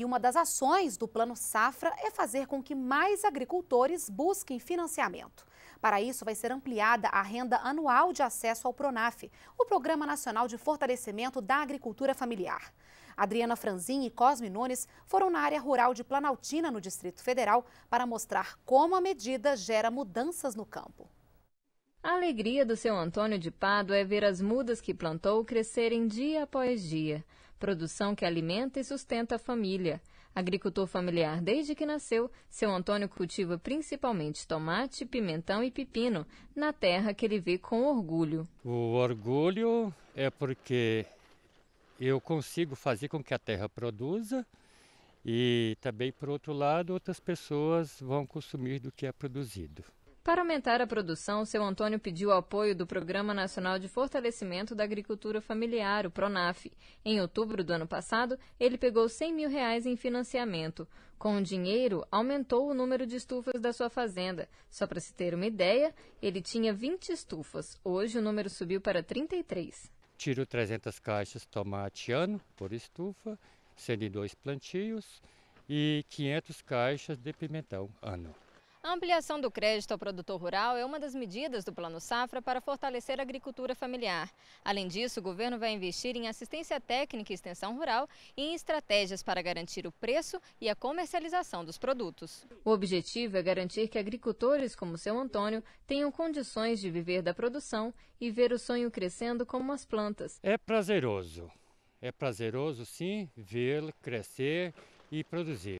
E uma das ações do Plano Safra é fazer com que mais agricultores busquem financiamento. Para isso, vai ser ampliada a renda anual de acesso ao PRONAF, o Programa Nacional de Fortalecimento da Agricultura Familiar. Adriana Franzin e Cosme Nunes foram na área rural de Planaltina, no Distrito Federal, para mostrar como a medida gera mudanças no campo. A alegria do seu Antônio de Pado é ver as mudas que plantou crescerem dia após dia, produção que alimenta e sustenta a família. Agricultor familiar desde que nasceu, seu Antônio cultiva principalmente tomate, pimentão e pepino, na terra que ele vê com orgulho. O orgulho é porque eu consigo fazer com que a terra produza e também, por outro lado, outras pessoas vão consumir do que é produzido. Para aumentar a produção, seu Antônio pediu apoio do Programa Nacional de Fortalecimento da Agricultura Familiar, o PRONAF. Em outubro do ano passado, ele pegou 100 mil reais em financiamento. Com o dinheiro, aumentou o número de estufas da sua fazenda. Só para se ter uma ideia, ele tinha 20 estufas. Hoje o número subiu para 33. Tiro 300 caixas de tomate ano por estufa, 102 plantios e 500 caixas de pimentão ano. A ampliação do crédito ao produtor rural é uma das medidas do Plano Safra para fortalecer a agricultura familiar. Além disso, o governo vai investir em assistência técnica e extensão rural e em estratégias para garantir o preço e a comercialização dos produtos. O objetivo é garantir que agricultores como seu Antônio tenham condições de viver da produção e ver o sonho crescendo como as plantas. É prazeroso. É prazeroso, sim, vê-lo crescer e produzir.